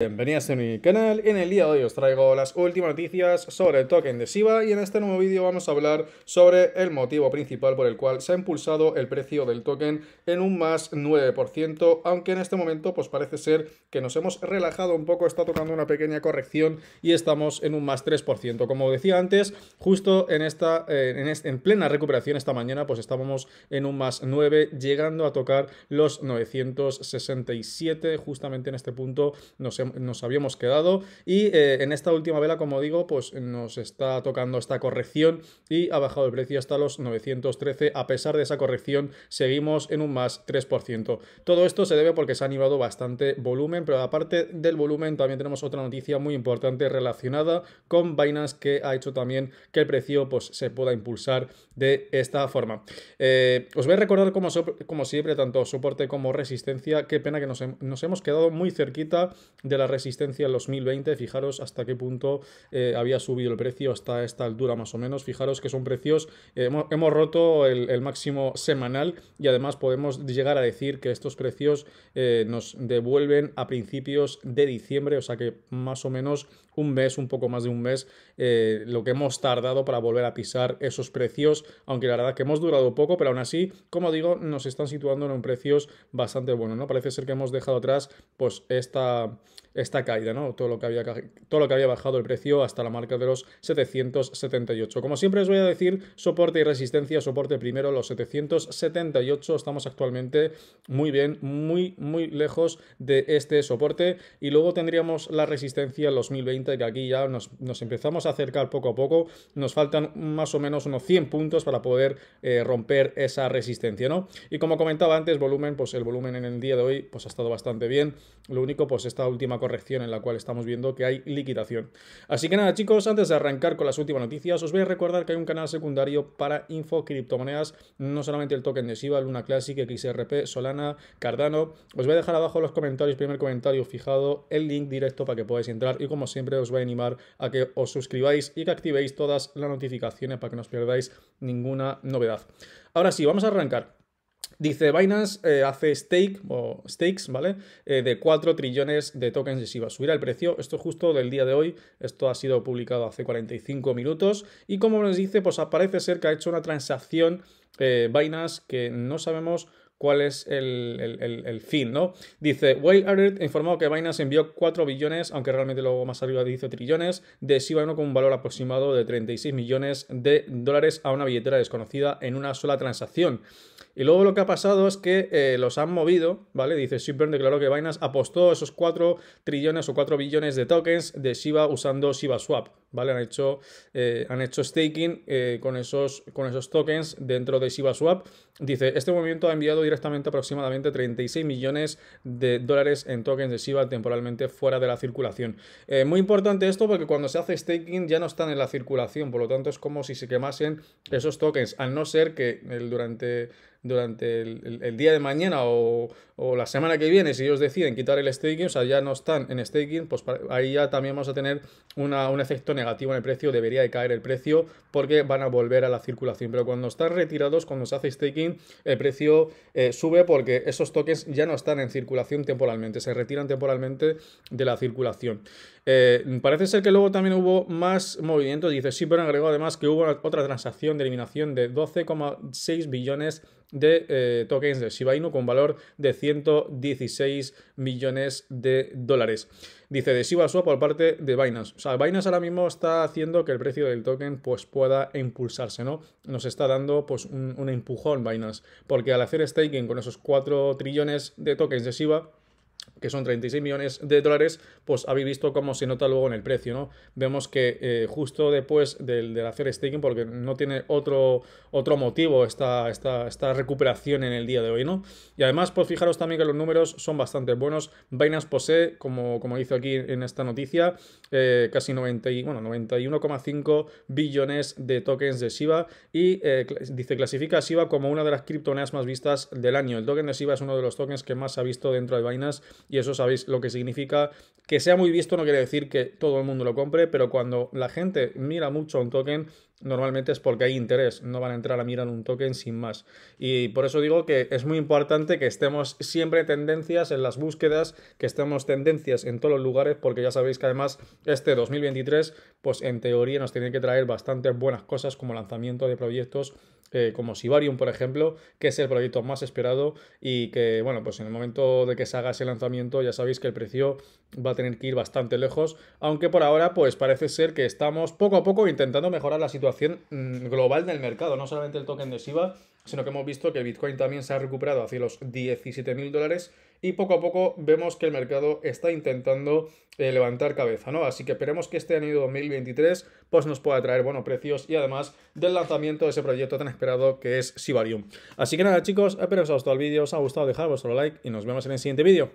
Bienvenidos a mi canal, en el día de hoy os traigo las últimas noticias sobre el token de SIBA y en este nuevo vídeo vamos a hablar sobre el motivo principal por el cual se ha impulsado el precio del token en un más 9%, aunque en este momento pues parece ser que nos hemos relajado un poco, está tocando una pequeña corrección y estamos en un más 3%. Como decía antes, justo en, esta, eh, en, en plena recuperación esta mañana pues estábamos en un más 9, llegando a tocar los 967, justamente en este punto nos hemos nos habíamos quedado. Y eh, en esta última vela, como digo, pues nos está tocando esta corrección y ha bajado el precio hasta los 913. A pesar de esa corrección, seguimos en un más 3%. Todo esto se debe porque se ha animado bastante volumen, pero aparte del volumen, también tenemos otra noticia muy importante relacionada con Binance que ha hecho también que el precio pues, se pueda impulsar de esta forma. Eh, os voy a recordar, como, como siempre, tanto soporte como resistencia. Qué pena que nos, nos hemos quedado muy cerquita de la resistencia en los 1020, fijaros hasta qué punto eh, había subido el precio hasta esta altura más o menos. Fijaros que son precios, eh, hemos, roto el, máximo semanal y además podemos llegar a decir que estos precios eh, nos devuelven a principios de diciembre, o sea que más o menos un mes, un poco más de un mes, lo que hemos tardado para volver a pisar esos precios, aunque la verdad que hemos durado poco, pero aún así, como digo, nos están situando en precios bastante buenos, ¿no? Parece ser que hemos dejado atrás pues esta esta caída, ¿no? Todo lo que había, todo lo que había bajado el precio hasta la marca de los 778. Como siempre os voy a decir, soporte y resistencia, soporte primero los 778, estamos actualmente muy bien, muy, muy lejos de este soporte y luego tendríamos la resistencia en los 1020 que aquí ya nos, empezamos a acercar poco a poco, nos faltan más o menos unos 100 puntos para poder eh, romper esa resistencia, ¿no? Y como comentaba antes, volumen, pues el volumen en el día de hoy pues ha estado bastante bien, lo único pues esta última corrección en la cual estamos viendo que hay liquidación. Así que nada chicos, antes de arrancar con las últimas noticias, os voy a recordar que hay un canal secundario para info criptomonedas, no solamente el token de Shiba, Luna Classic, XRP, Solana, Cardano. Os voy a dejar abajo en los comentarios, primer comentario fijado, el link directo para que podáis entrar y como siempre os voy a animar a que os suscribáis y que activéis todas las notificaciones para que no os perdáis ninguna novedad. Ahora sí, vamos a arrancar. Dice Binance eh, hace stake o stakes, ¿vale? Eh, de 4 trillones de tokens de a subir el precio. Esto justo del día de hoy. Esto ha sido publicado hace 45 minutos. Y como nos dice, pues parece ser que ha hecho una transacción eh, Binance que no sabemos cuál es el, fin, ¿no? Dice, Whale Alert que Binance envió 4 billones, aunque realmente luego más arriba dice trillones, de Shiba Inu con un valor aproximado de 36 millones de dólares a una billetera desconocida en una sola transacción. Y luego lo que ha pasado es que eh, los han movido, ¿vale? Dice super declaró que Binance apostó esos 4 trillones o 4 billones de tokens de Shiba usando Shiba Swap. Han hecho, eh, han hecho staking eh, con, esos, con esos tokens dentro de ShibaSwap. Dice, este movimiento ha enviado directamente aproximadamente 36 millones de dólares en tokens de Shiba temporalmente fuera de la circulación. Eh, muy importante esto porque cuando se hace staking ya no están en la circulación, por lo tanto es como si se quemasen esos tokens, al no ser que durante durante el, día de mañana o, la semana que viene, si ellos deciden quitar el staking, o sea, ya no están en staking, pues ahí ya también vamos a tener un efecto negativo en el precio, debería de caer el precio porque van a volver a la circulación. Pero cuando están retirados, cuando se hace staking, el precio eh, sube porque esos toques ya no están en circulación temporalmente, se retiran temporalmente de la circulación. Eh, parece ser que luego también hubo más movimiento. Dice SIBON agregó además que hubo otra transacción de eliminación de 12,6 billones de eh, tokens de Shiba Inu con valor de 116 millones de dólares. Dice de Shiba Swap por parte de Binance. O sea, Binance ahora mismo está haciendo que el precio del token pues, pueda impulsarse, ¿no? Nos está dando pues, un, un empujón Binance, porque al hacer staking con esos 4 trillones de tokens de Shiba, que son 36 millones de dólares, pues habéis visto cómo se nota luego en el precio, ¿no? Vemos que eh, justo después del, hacer staking, porque no tiene otro, otro motivo esta, esta, esta, recuperación en el día de hoy, ¿no? Y además, pues fijaros también que los números son bastante buenos. Binance posee, como, como dice aquí en esta noticia, eh, casi bueno, 91,5 billones de tokens de Shiba y eh, dice, clasifica a Shiba como una de las criptomonedas más vistas del año. El token de Shiba es uno de los tokens que más ha visto dentro de Binance y eso sabéis lo que significa. Que sea muy visto no quiere decir que todo el mundo lo compre, pero cuando la gente mira mucho a un token, normalmente es porque hay interés, no van a entrar a mirar un token sin más. Y por eso digo que es muy importante que estemos siempre tendencias en las búsquedas, que estemos tendencias en todos los lugares, porque ya sabéis que además este 2023, pues en teoría nos tiene que traer bastantes buenas cosas como lanzamiento de proyectos eh, como Sibarium, por ejemplo, que es el proyecto más esperado y que, bueno, pues en el momento de que se haga ese lanzamiento ya sabéis que el precio va a tener que ir bastante lejos, aunque por ahora pues parece ser que estamos poco a poco intentando mejorar la situación Mm, global del mercado, no solamente el token de Shiba, sino que hemos visto que Bitcoin también se ha recuperado hacia los 17.000 mil dólares y poco a poco vemos que el mercado está intentando eh, levantar cabeza, ¿no? Así que esperemos que este año 2023 pues nos pueda traer buenos precios y además del lanzamiento de ese proyecto tan esperado que es Sibarium. Así que nada chicos, espero que os haya gustado el vídeo, os ha gustado dejar vuestro like y nos vemos en el siguiente vídeo.